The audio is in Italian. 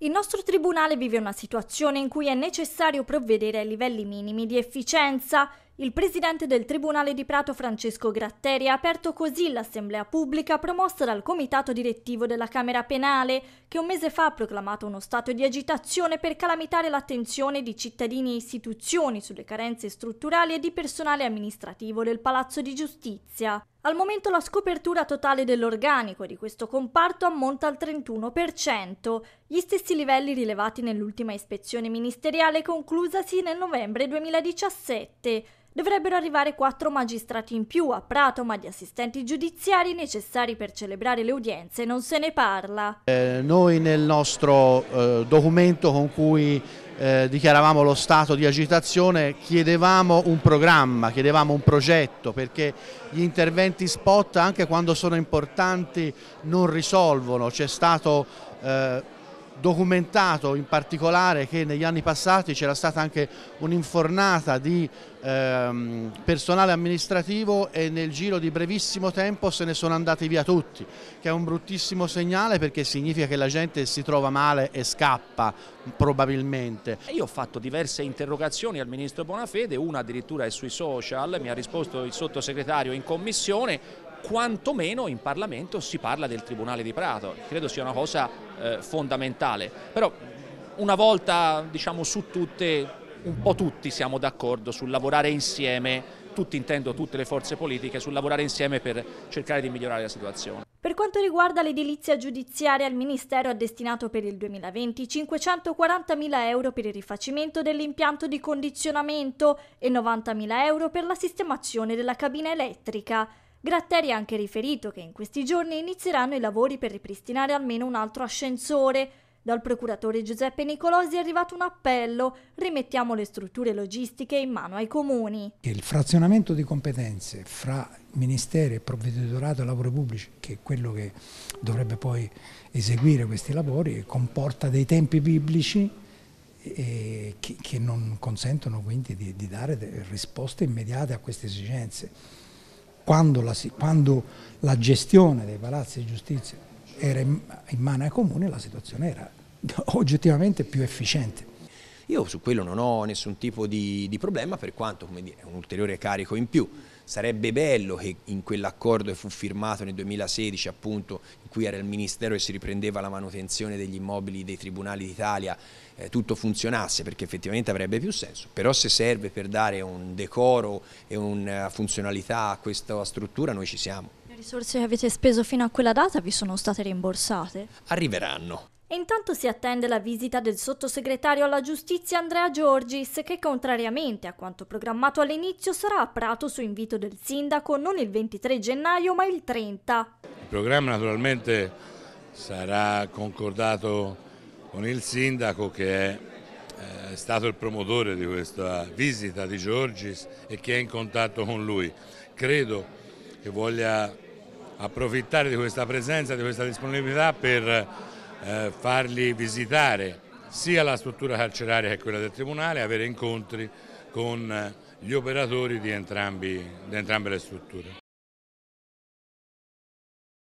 Il nostro Tribunale vive una situazione in cui è necessario provvedere ai livelli minimi di efficienza. Il presidente del Tribunale di Prato, Francesco Gratteri, ha aperto così l'assemblea pubblica promossa dal comitato direttivo della Camera Penale, che un mese fa ha proclamato uno stato di agitazione per calamitare l'attenzione di cittadini e istituzioni sulle carenze strutturali e di personale amministrativo del Palazzo di Giustizia. Al momento la scopertura totale dell'organico di questo comparto ammonta al 31%, gli stessi livelli rilevati nell'ultima ispezione ministeriale conclusasi nel novembre 2017. Dovrebbero arrivare quattro magistrati in più a Prato, ma di assistenti giudiziari necessari per celebrare le udienze non se ne parla. Eh, noi nel nostro eh, documento con cui eh, dichiaravamo lo stato di agitazione, chiedevamo un programma, chiedevamo un progetto perché gli interventi spot anche quando sono importanti non risolvono, c'è stato eh, documentato in particolare che negli anni passati c'era stata anche un'infornata di ehm, personale amministrativo e nel giro di brevissimo tempo se ne sono andati via tutti, che è un bruttissimo segnale perché significa che la gente si trova male e scappa probabilmente. Io ho fatto diverse interrogazioni al Ministro Bonafede, una addirittura è sui social, mi ha risposto il sottosegretario in commissione, quantomeno in Parlamento si parla del Tribunale di Prato, credo sia una cosa eh, fondamentale. Però una volta diciamo, su tutte, un po' tutti siamo d'accordo sul lavorare insieme, tutti intendo tutte le forze politiche, sul lavorare insieme per cercare di migliorare la situazione. Per quanto riguarda l'edilizia giudiziaria, il Ministero ha destinato per il 2020 540.000 euro per il rifacimento dell'impianto di condizionamento e 90.000 euro per la sistemazione della cabina elettrica. Gratteri ha anche riferito che in questi giorni inizieranno i lavori per ripristinare almeno un altro ascensore. Dal procuratore Giuseppe Nicolosi è arrivato un appello, rimettiamo le strutture logistiche in mano ai comuni. Il frazionamento di competenze fra Ministero e Provveditorato ai lavori pubblici, che è quello che dovrebbe poi eseguire questi lavori, comporta dei tempi biblici eh, che, non consentono quindi di dare risposte immediate a queste esigenze quando la, quando la gestione dei palazzi di giustizia era in, in mano ai comuni, la situazione era oggettivamente più efficiente. Io su quello non ho nessun tipo di, di problema, per quanto dire, è un ulteriore carico in più. Sarebbe bello che in quell'accordo che fu firmato nel 2016, appunto, in cui era il Ministero e si riprendeva la manutenzione degli immobili dei Tribunali d'Italia, eh, tutto funzionasse perché effettivamente avrebbe più senso, però se serve per dare un decoro e una eh, funzionalità a questa struttura noi ci siamo. Le risorse che avete speso fino a quella data vi sono state rimborsate? Arriveranno. E intanto si attende la visita del sottosegretario alla giustizia Andrea Giorgis che contrariamente a quanto programmato all'inizio sarà a Prato su invito del sindaco non il 23 gennaio ma il 30. Il programma naturalmente sarà concordato con il sindaco che è eh, stato il promotore di questa visita di Giorgis e che è in contatto con lui. Credo che voglia approfittare di questa presenza, di questa disponibilità per eh, farli visitare sia la struttura carceraria che quella del Tribunale, avere incontri con eh, gli operatori di, entrambi, di entrambe le strutture.